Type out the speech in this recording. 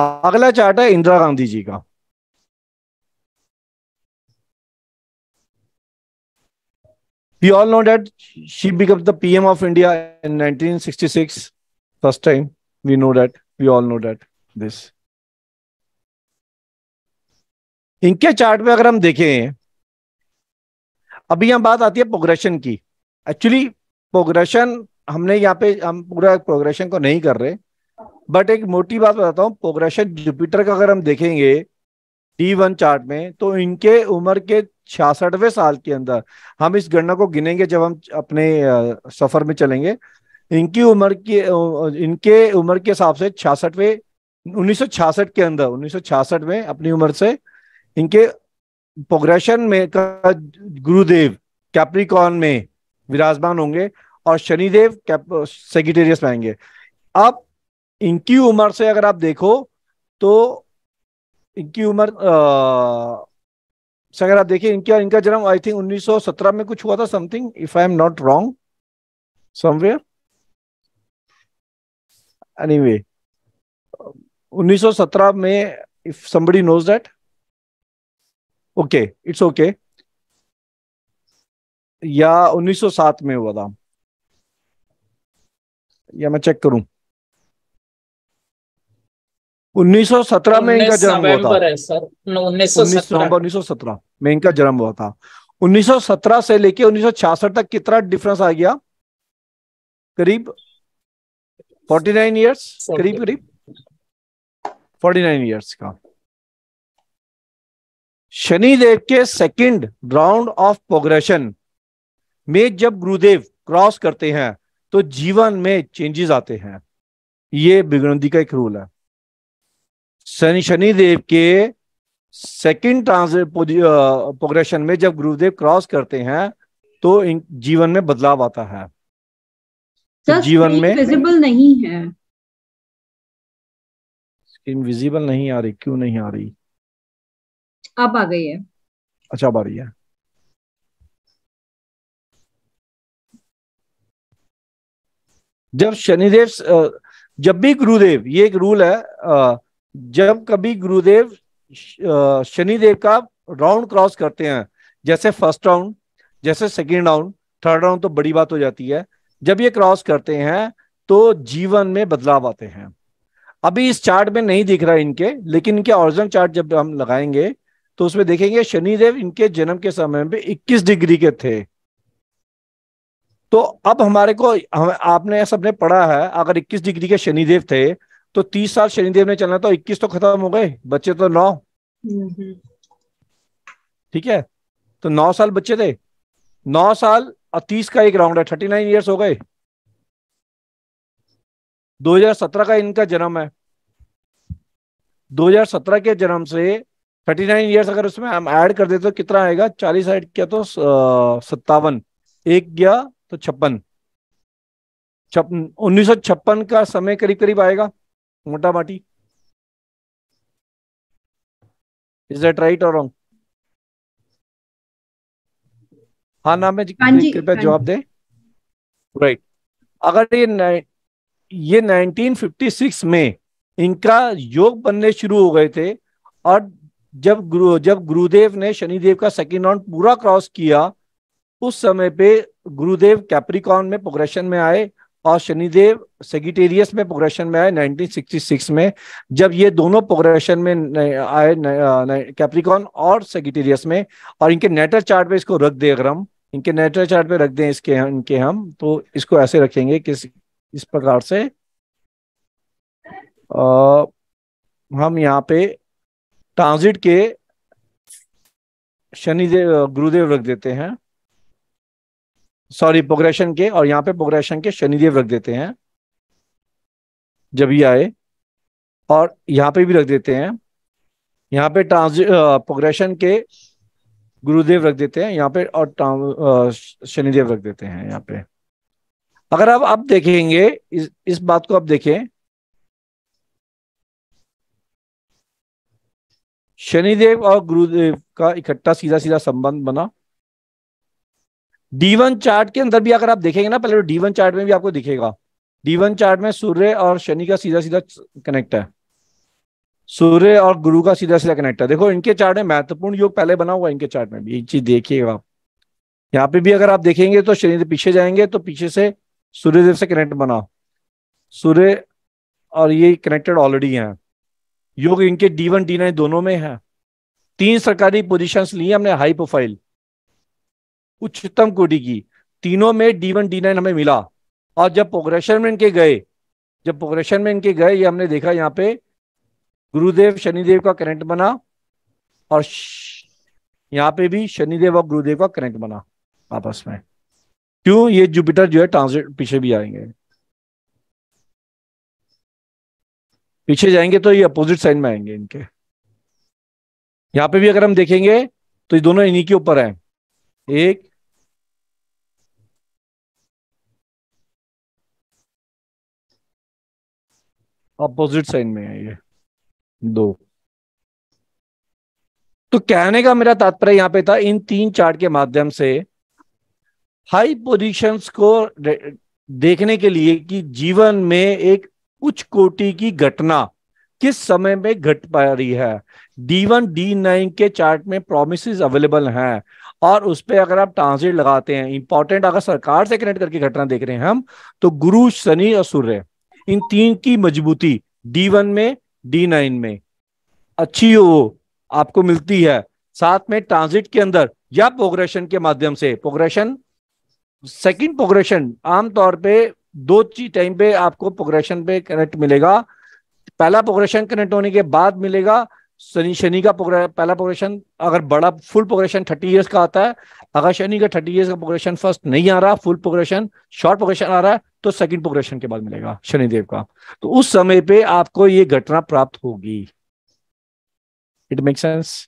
अगला चार्ट है इंदिरा गांधी जी का We all know that she becomes the PM of India in 1966. First time we know that. We all know that. This. इनके chart में अगर हम देखें अभी यहां बात आती है प्रोग्रेशन की एक्चुअली प्रोग्रेशन हमने यहाँ पे हम पूरा प्रोग्रेशन को नहीं कर रहे बट एक मोटी बात बताता हूँ प्रोग्रेशन जुपिटर का अगर हम देखेंगे टी वन चार्ट में तो इनके उम्र के छियासठवें साल के अंदर हम इस गणना को गिनेंगे जब हम अपने सफर में चलेंगे इनकी उम्र की इनके उम्र के हिसाब से छियासठवें उन्नीस के अंदर उन्नीस में अपनी उम्र से इनके प्रोग्रेशन में का गुरुदेव कैप्रिकॉन में विराजमान होंगे और शनिदेव सेगिटेरियस में आएंगे अब इनकी उम्र से अगर आप देखो तो इनकी उम्र से अगर आप देखिए इनका इनका जन्म आई थिंक 1917 में कुछ हुआ था something if I am not wrong somewhere anyway 1917 में if somebody knows that okay it's okay या 1907 में हुआ था या मैं चेक करूं 1917 में इनका जन्म हुआ था नवंबर उन्नीस नवंबर 1917 में इनका जन्म हुआ था 1917 से लेके 1966 तक कितना डिफरेंस आ गया करीब 49 इयर्स करीब करीब 49 इयर्स का शनि देव के सेकंड राउंड ऑफ प्रोग्रेशन में जब गुरुदेव क्रॉस करते हैं तो जीवन में चेंजेस आते हैं ये बिगड़ी का एक रूल है शनि शनिदेव के सेकंड प्रोग्रेशन में जब गुरुदेव क्रॉस करते हैं तो जीवन में बदलाव आता है तो जीवन में विजिबल नहीं है स्क्रीन विजिबल नहीं आ रही क्यों नहीं आ रही अब आ गई है अच्छा अब आ रही है जब शनिदेव जब भी गुरुदेव ये एक रूल है जब कभी गुरुदेव शनिदेव का राउंड क्रॉस करते हैं जैसे फर्स्ट राउंड जैसे सेकेंड राउंड थर्ड राउंड तो बड़ी बात हो जाती है जब ये क्रॉस करते हैं तो जीवन में बदलाव आते हैं अभी इस चार्ट में नहीं दिख रहा है इनके लेकिन इनके ऑरिजिनल चार्ट जब हम लगाएंगे तो उसमें देखेंगे शनिदेव इनके जन्म के समय में 21 डिग्री के थे तो अब हमारे को हम, आपने सबने पढ़ा है अगर 21 डिग्री के शनिदेव थे तो तीस साल शनिदेव ने चलना तो इक्कीस तो खत्म हो गए बच्चे तो नौ ठीक है तो नौ साल बच्चे थे नौ साल और तीस का एक राउंड है थर्टी नाइन ईयर्स हो गए 2017 का इनका जन्म है 2017 के जन्म से 39 नाइन ईयर्स अगर उसमें हम ऐड कर देते तो कितना आएगा 40 ऐड किया तो सत्तावन एक गया तो छप्पन छप्पन उन्नीस का समय करीब करीब आएगा मोटा बाटी इज दैट राइट और रॉन्ग हाँ नाम है हाँ कृपया हाँ जवाब दे राइट अगर ये ये 1956 में इनका योग बनने शुरू हो गए थे और जब गुरु जब गुरुदेव ने शनिदेव का सेकेंड राउंड पूरा क्रॉस किया उस समय पे गुरुदेव कैप्रिकॉन में प्रोग्रेशन में आए और शनिदेव सेगिटेरियस में प्रोग्रेशन में आए 1966 में जब ये दोनों प्रोग्रेशन में आए कैप्रिकॉन और सेगिटेरियस में और इनके नेटर चार्ट पे इसको रख दे अगर हम इनके नेटर चार्ट पे रख दें इसके इनके हम तो इसको ऐसे रखेंगे किस इस प्रकार से आ, हम यहाँ पे ट्रांजिट के शनिदेव गुरुदेव रख देते हैं सॉरी प्रोग्रेशन के और यहाँ पे प्रोग्रेशन के शनिदेव रख देते हैं जब ये आए और यहाँ पे भी रख देते हैं यहाँ पे ट्रांस प्रोग्रेशन के गुरुदेव रख देते हैं यहाँ पे और शनिदेव रख देते हैं यहाँ पे अगर आप अब देखेंगे इस इस बात को आप देखें शनिदेव और गुरुदेव का इकट्ठा सीधा सीधा संबंध बना डी वन चार्ट के अंदर भी अगर आप देखेंगे ना पहले डी वन चार्ट में भी आपको दिखेगा डी वन चार्ट में सूर्य और शनि का सीधा सीधा कनेक्ट है सूर्य और गुरु का सीधा सीधा कनेक्ट है देखो इनके चार्ट में महत्वपूर्ण योग पहले बना हुआ इनके चार्ट में भी एक चीज देखिएगा आप यहाँ पे भी अगर आप देखेंगे तो शनिदेव पीछे जाएंगे तो पीछे से सूर्यदेव से कनेक्ट बना सूर्य और ये कनेक्टेड ऑलरेडी है योग इनके डी वन डी नाइन दोनों में है तीन सरकारी पोजिशन ली हमने हाई प्रोफाइल उच्चतम कोटि की तीनों में डी वन डी नाइन हमें मिला और जब प्रोग्रेशन में इनके गए जब प्रोग्रेशन में इनके गए ये हमने देखा यहाँ पे गुरुदेव शनिदेव का करंट बना और यहाँ पे भी शनिदेव और गुरुदेव का करंट बना आपस में क्यों ये जुपिटर जो है ट्रांसिट पीछे भी आएंगे पीछे जाएंगे तो ये अपोजिट साइन में आएंगे इनके यहाँ पे भी अगर हम देखेंगे तो ये दोनों इन्हीं के ऊपर हैं एक अपोजिट साइन में है ये दो तो कहने का मेरा तात्पर्य यहाँ पे था इन तीन चार्ट के माध्यम से हाई पोजीशंस को देखने के लिए कि जीवन में एक उच्च कोटि की घटना किस समय में घट पा रही है डी वन डी नाइन के चार्ट में प्रोमिस अवेलेबल हैं और उस पर अगर आप ट्रांसिट लगाते हैं इंपॉर्टेंट अगर सरकार से कनेक्ट करके घटना देख रहे हैं हम तो गुरु शनि और सूर्य इन तीन की मजबूती डी वन में डी नाइन में अच्छी हो वो आपको मिलती है साथ में ट्रांजिट के अंदर या प्रोग्रेशन के माध्यम से प्रोग्रेशन सेकंड प्रोग्रेशन आमतौर पे दो टाइम पे आपको प्रोग्रेशन पे कनेक्ट मिलेगा पहला प्रोग्रेशन कनेक्ट होने के बाद मिलेगा शनि शनि का पहला प्रोग्रेशन अगर बड़ा फुल प्रोग्रेशन थर्टी ईयर्स का आता है अगर शनि का थर्टी ईयर्स का प्रोग्रेशन फर्स्ट नहीं आ रहा फुल प्रोग्रेशन शॉर्ट प्रोग्रेशन आ रहा है तो सेकंड प्रोग्रेशन के बाद मिलेगा शनिदेव का तो उस समय पे आपको ये घटना प्राप्त होगी इट मेक सेंस